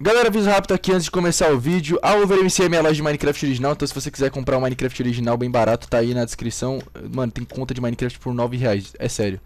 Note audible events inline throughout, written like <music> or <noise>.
Galera, aviso rápido aqui antes de começar o vídeo. A OverMC é minha loja de Minecraft original, então se você quiser comprar um Minecraft original bem barato, tá aí na descrição. Mano, tem conta de Minecraft por 9 reais, é sério.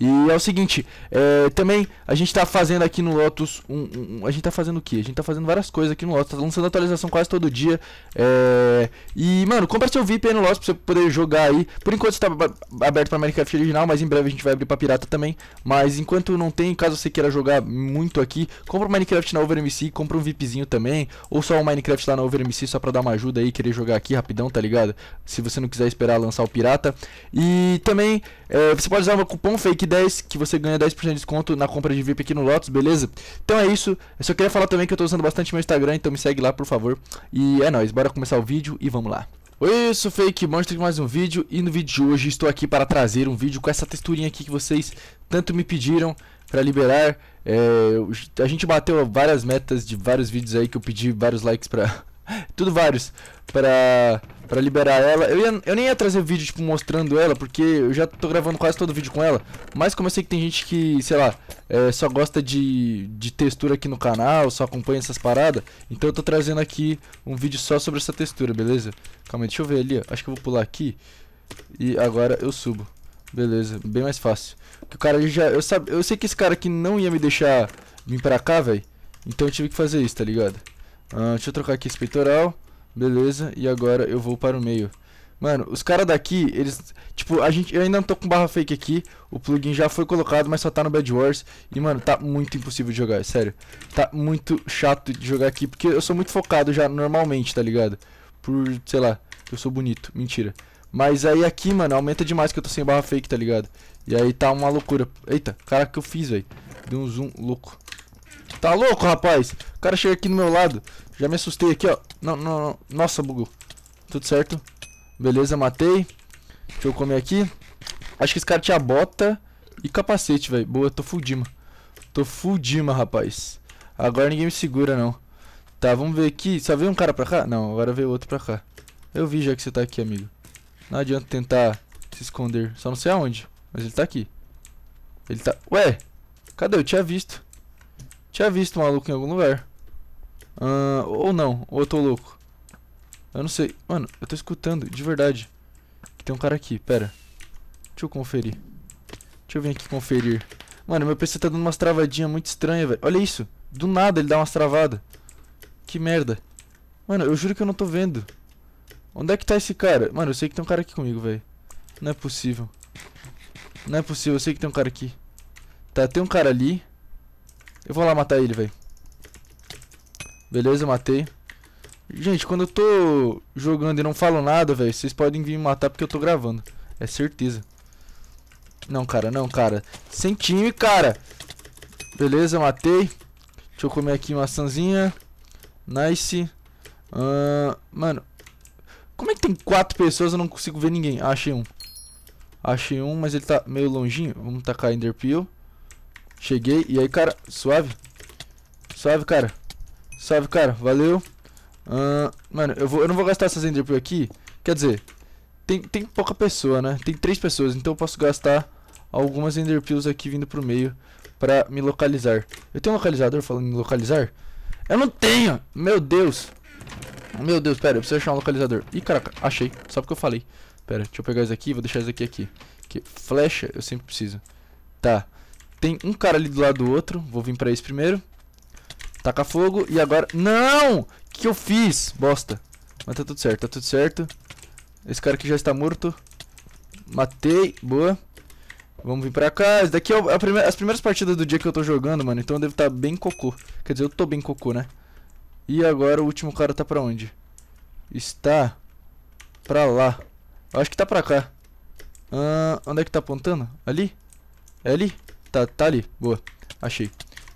E é o seguinte, é, também a gente tá fazendo aqui no Lotus um, um, A gente tá fazendo o que? A gente tá fazendo várias coisas aqui no Lotus, tá lançando atualização quase todo dia. É, e, mano, compra seu VIP aí no Lotus pra você poder jogar aí. Por enquanto está aberto pra Minecraft original, mas em breve a gente vai abrir pra pirata também. Mas enquanto não tem, caso você queira jogar muito aqui, compra o um Minecraft na OverMC, compra um VIPzinho também, ou só o Minecraft lá na OverMC só pra dar uma ajuda aí, querer jogar aqui rapidão, tá ligado? Se você não quiser esperar lançar o pirata. E também é, você pode usar o cupom fake 10 que você ganha 10% de desconto na compra de VIP aqui no Lotus, beleza? Então é isso. Eu só queria falar também que eu tô usando bastante meu Instagram, então me segue lá, por favor. E é nóis, bora começar o vídeo e vamos lá. Oi, eu sou Fake Monster mais um vídeo e no vídeo de hoje estou aqui para trazer um vídeo com essa texturinha aqui que vocês tanto me pediram para liberar. É, a gente bateu várias metas de vários vídeos aí que eu pedi vários likes pra... <laughs> Tudo vários. Pra Pra liberar ela. Eu, ia, eu nem ia trazer vídeo, tipo, mostrando ela, porque eu já tô gravando quase todo vídeo com ela. Mas como eu sei que tem gente que, sei lá, é, só gosta de, de textura aqui no canal, só acompanha essas paradas. Então eu tô trazendo aqui um vídeo só sobre essa textura, beleza? Calma aí, deixa eu ver ali, ó. Acho que eu vou pular aqui. E agora eu subo. Beleza, bem mais fácil. Porque o cara já... Eu, sabe, eu sei que esse cara aqui não ia me deixar vir pra cá, velho. Então eu tive que fazer isso, tá ligado? Ah, deixa eu trocar aqui esse peitoral. Beleza, e agora eu vou para o meio. Mano, os caras daqui, eles. Tipo, a gente. Eu ainda não tô com barra fake aqui. O plugin já foi colocado, mas só tá no Bad Wars. E, mano, tá muito impossível de jogar, sério. Tá muito chato de jogar aqui. Porque eu sou muito focado já normalmente, tá ligado? Por, sei lá, eu sou bonito. Mentira. Mas aí aqui, mano, aumenta demais que eu tô sem barra fake, tá ligado? E aí tá uma loucura. Eita, cara que eu fiz, velho. Deu um zoom louco. Tá louco, rapaz? O cara chega aqui no meu lado. Já me assustei aqui, ó. Não, não, não. Nossa, bugou. Tudo certo. Beleza, matei. Deixa eu comer aqui. Acho que esse cara tinha bota e capacete, velho. Boa, tô fudima. Tô fudima, rapaz. Agora ninguém me segura, não. Tá, vamos ver aqui. Só veio um cara pra cá? Não, agora veio outro pra cá. Eu vi já que você tá aqui, amigo. Não adianta tentar se esconder. Só não sei aonde. Mas ele tá aqui. Ele tá... Ué! Cadê? Eu tinha visto. Tinha visto o maluco em algum lugar. Uh, ou não, ou eu tô louco. Eu não sei. Mano, eu tô escutando, de verdade. Que tem um cara aqui, pera. Deixa eu conferir. Deixa eu vir aqui conferir. Mano, meu PC tá dando umas travadinhas muito estranhas, velho. Olha isso. Do nada ele dá umas travadas. Que merda. Mano, eu juro que eu não tô vendo. Onde é que tá esse cara? Mano, eu sei que tem um cara aqui comigo, velho. Não é possível. Não é possível, eu sei que tem um cara aqui. Tá, tem um cara ali. Eu vou lá matar ele, velho. Beleza, matei. Gente, quando eu tô jogando e não falo nada, velho, vocês podem vir me matar porque eu tô gravando. É certeza. Não, cara, não, cara. Sem time, cara. Beleza, matei. Deixa eu comer aqui maçãzinha. Nice. Uh, mano, como é que tem quatro pessoas eu não consigo ver ninguém? Ah, achei um. Achei um, mas ele tá meio longinho. Vamos tacar Enderpeel. Cheguei. E aí, cara, suave? Suave, cara. Salve, cara. Valeu. Uh, mano, eu, vou, eu não vou gastar essas Ender aqui. Quer dizer, tem, tem pouca pessoa, né? Tem três pessoas, então eu posso gastar algumas Ender aqui vindo pro meio pra me localizar. Eu tenho um localizador falando em localizar? Eu não tenho! Meu Deus! Meu Deus, pera, eu preciso achar um localizador. Ih, caraca, achei. Só porque eu falei. Pera, deixa eu pegar isso aqui vou deixar isso aqui aqui. Que flecha eu sempre preciso. Tá. Tem um cara ali do lado do outro. Vou vir pra esse primeiro. Taca fogo e agora... Não! O que eu fiz? Bosta. Mas tá tudo certo, tá tudo certo. Esse cara aqui já está morto. Matei. Boa. Vamos vir pra cá. Esse daqui é, é primeira, as primeiras partidas do dia que eu tô jogando, mano. Então eu devo estar tá bem cocô. Quer dizer, eu tô bem cocô, né? E agora o último cara tá pra onde? Está pra lá. Eu acho que tá pra cá. Uh, onde é que tá apontando? Ali? É ali? Tá, tá ali. Boa. Achei.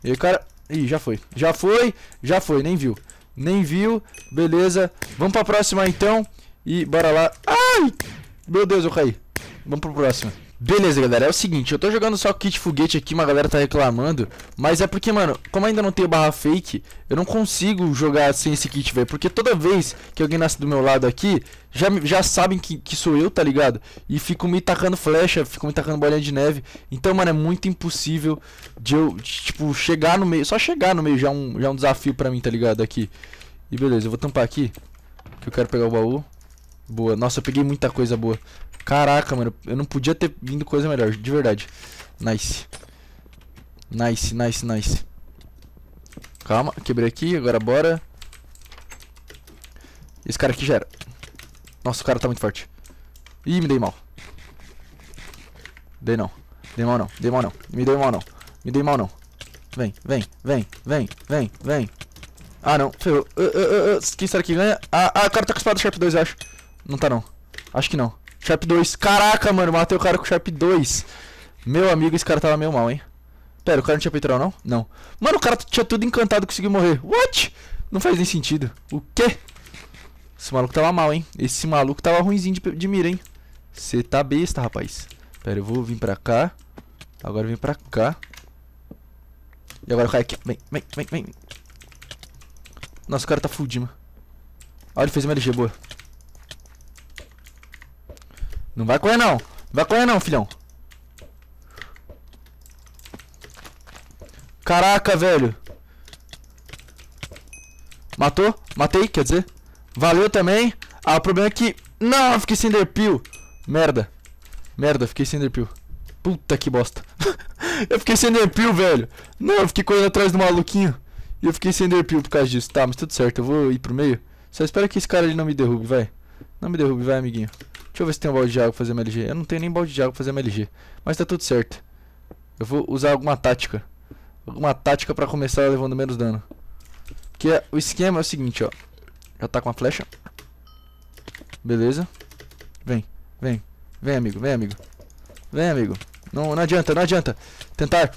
E aí, cara... Ih, já foi. Já foi, já foi, nem viu. Nem viu, beleza. Vamos pra próxima então. E bora lá. Ai! Meu Deus, eu caí. Vamos pro próximo. Beleza, galera, é o seguinte, eu tô jogando só kit foguete aqui, uma galera tá reclamando Mas é porque, mano, como ainda não tenho barra fake, eu não consigo jogar sem esse kit, velho Porque toda vez que alguém nasce do meu lado aqui, já, já sabem que, que sou eu, tá ligado? E fico me tacando flecha, fico me tacando bolinha de neve Então, mano, é muito impossível de eu, de, tipo, chegar no meio Só chegar no meio já é um, já é um desafio pra mim, tá ligado, aqui E beleza, eu vou tampar aqui, que eu quero pegar o baú Boa. Nossa, eu peguei muita coisa boa. Caraca, mano. Eu não podia ter vindo coisa melhor, de verdade. Nice. Nice, nice, nice. Calma, quebrei aqui. Agora bora. Esse cara aqui já era. Nossa, o cara tá muito forte. Ih, me dei mal. Dei não. Dei mal não. Dei mal não. Me dei mal não. Me dei mal não. Vem, vem, vem, vem, vem, vem. Ah, não. Ferrou. Uh, uh, uh, uh. Quem será que ganha? Ah, ah, o cara tá com a espada Sharp 2, eu acho. Não tá não. Acho que não. Sharp 2. Caraca, mano, matei o cara com Sharp 2. Meu amigo, esse cara tava meio mal, hein. Pera, o cara não tinha peitoral, não? Não. Mano, o cara tinha tudo encantado e conseguiu morrer. What? Não faz nem sentido. O quê? Esse maluco tava mal, hein. Esse maluco tava ruimzinho de, de mira, hein. Você tá besta, rapaz. Pera, eu vou vir pra cá. Agora eu vim pra cá. E agora o cara aqui. Vem, vem, vem, vem. Nossa, o cara tá fudido, mano. Olha, ele fez uma LG boa. Não vai correr não. Não vai correr não, filhão. Caraca, velho. Matou? Matei, quer dizer. Valeu também. Ah, o problema é que... Não, fiquei sem derpil. Merda. Merda, fiquei sem derpil. Puta que bosta. <laughs> eu fiquei sem derpil, velho. Não, eu fiquei correndo atrás do maluquinho. E eu fiquei sem derpil por causa disso. Tá, mas tudo certo. Eu vou ir pro meio. Só espero que esse cara ali não me derrube, vai. Não me derrube, vai, amiguinho. Deixa eu ver se tem um balde de água pra fazer MLG. Eu não tenho nem balde de água pra fazer MLG. Mas tá tudo certo. Eu vou usar alguma tática. Alguma tática pra começar levando menos dano. Que é, o esquema é o seguinte, ó. Já tá com a flecha. Beleza. Vem, vem. Vem, amigo, vem, amigo. Vem, amigo. Não, não adianta, não adianta. Tentar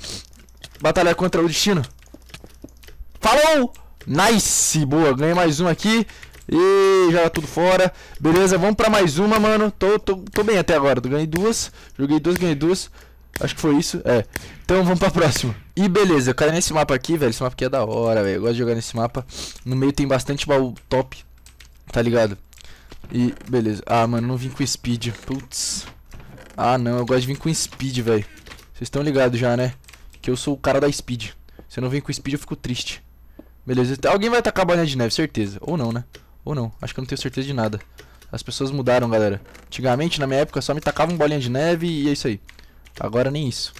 batalhar contra o destino. Falou! Nice! Boa, ganhei mais um aqui. E joga tudo fora. Beleza, vamos pra mais uma, mano. Tô, tô, tô bem até agora. Ganhei duas. Joguei duas, ganhei duas. Acho que foi isso. É. Então vamos pra próxima. E beleza, eu quero nesse mapa aqui, velho. Esse mapa aqui é da hora, velho. Eu gosto de jogar nesse mapa. No meio tem bastante baú top. Tá ligado? E beleza. Ah, mano, não vim com speed. Putz. Ah, não. Eu gosto de vir com speed, velho. Vocês estão ligados já, né? Que eu sou o cara da speed. Se eu não vir com speed, eu fico triste. Beleza. Alguém vai atacar a bolinha de neve, certeza. Ou não, né? Ou não, acho que eu não tenho certeza de nada. As pessoas mudaram, galera. Antigamente, na minha época, só me tacavam bolinha de neve e é isso aí. Agora nem isso.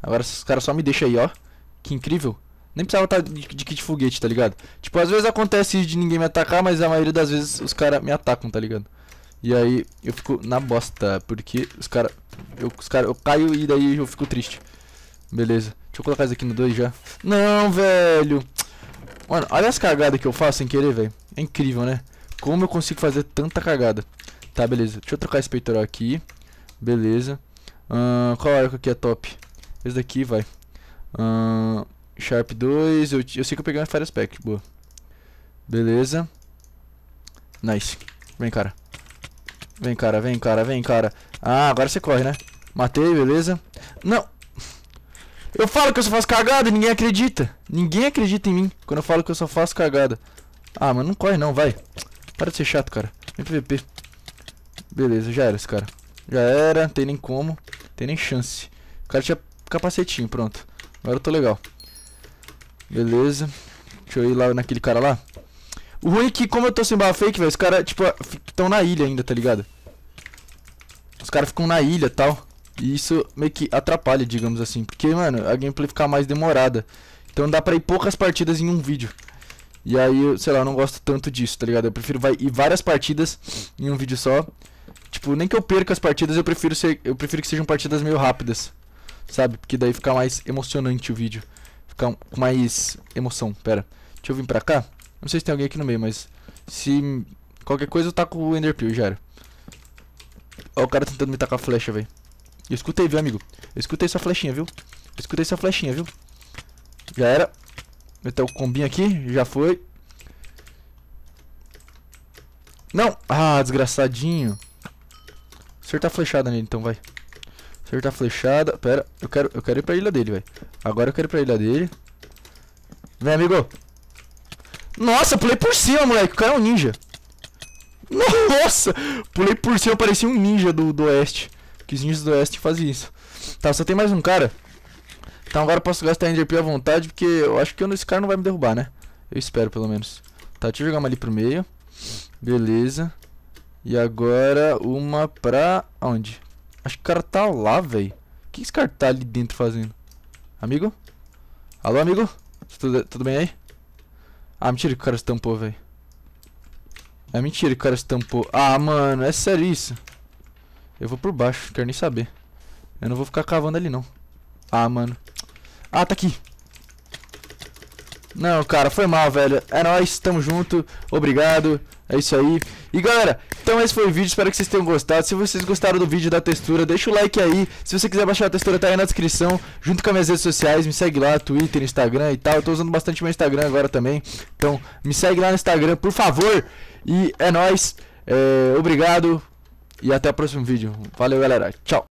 Agora esses caras só me deixam aí, ó. Que incrível. Nem precisava estar tá de, de kit foguete, tá ligado? Tipo, às vezes acontece de ninguém me atacar, mas a maioria das vezes os caras me atacam, tá ligado? E aí eu fico na bosta, porque os caras... Eu, os cara, eu caio e daí eu fico triste. Beleza. Deixa eu colocar isso aqui no 2 já. Não, velho. Mano, olha as cagadas que eu faço sem querer, velho. É incrível, né? Como eu consigo fazer tanta cagada. Tá, beleza. Deixa eu trocar esse peitoral aqui. Beleza. Uh, qual arco aqui é top? Esse daqui vai. Uh, Sharp 2. Eu, eu sei que eu peguei uma Fire Spec. Boa. Beleza. Nice. Vem, cara. Vem, cara. Vem, cara. Vem, cara. Ah, agora você corre, né? Matei, beleza. Não. Eu falo que eu só faço cagada e ninguém acredita. Ninguém acredita em mim quando eu falo que eu só faço cagada. Ah, mano, não corre não, vai. Para de ser chato, cara. Vem PVP. Beleza, já era esse cara. Já era, tem nem como. Tem nem chance. O cara tinha capacetinho, pronto. Agora eu tô legal. Beleza. Deixa eu ir lá naquele cara lá. O ruim é que, como eu tô sem barra fake, velho, os caras, tipo, estão na ilha ainda, tá ligado? Os caras ficam na ilha e tal. E isso meio que atrapalha, digamos assim. Porque, mano, a gameplay fica mais demorada. Então dá pra ir poucas partidas em um vídeo. E aí, sei lá, eu não gosto tanto disso, tá ligado? Eu prefiro vai, ir várias partidas em um vídeo só. Tipo, nem que eu perca as partidas, eu prefiro, ser, eu prefiro que sejam partidas meio rápidas. Sabe? Porque daí fica mais emocionante o vídeo. Fica com mais emoção. Pera. Deixa eu vir pra cá. Não sei se tem alguém aqui no meio, mas... Se... Qualquer coisa eu taco o Enderpeel, já era. Ó o cara tentando me tacar a flecha, velho. Eu escutei, viu, amigo? Eu escutei sua flechinha, viu? Eu escutei sua flechinha, viu? Já era. Meter o combinho aqui, já foi. Não! Ah, desgraçadinho. Acertar tá flechada nele, então, vai. Acertar tá flechada. Pera, eu quero, eu quero ir pra ilha dele, velho. Agora eu quero ir pra ilha dele. Vem, amigo. Nossa, pulei por cima, moleque. O cara é um ninja. Nossa! Pulei por cima, parecia um ninja do, do oeste. Que os ninjas do oeste fazem isso. Tá, só tem mais um cara. Então agora eu posso gastar NGP à vontade, porque eu acho que esse cara não vai me derrubar, né? Eu espero, pelo menos. Tá, deixa eu jogar uma ali pro meio. Beleza. E agora uma pra... Onde? Acho que o cara tá lá, velho. O que esse cara tá ali dentro fazendo? Amigo? Alô, amigo? Tudo, tudo bem aí? Ah, mentira que o cara estampou, velho. É mentira que o cara estampou. Ah, mano, é sério isso? Eu vou por baixo, quero nem saber. Eu não vou ficar cavando ali, não. Ah, mano. Ah, tá aqui. Não, cara, foi mal, velho. É nóis, tamo junto. Obrigado. É isso aí. E galera, então esse foi o vídeo. Espero que vocês tenham gostado. Se vocês gostaram do vídeo da textura, deixa o like aí. Se você quiser baixar a textura, tá aí na descrição. Junto com as minhas redes sociais, me segue lá, Twitter, Instagram e tal. Eu tô usando bastante meu Instagram agora também. Então, me segue lá no Instagram, por favor. E é nóis. É, obrigado. E até o próximo vídeo. Valeu, galera. Tchau.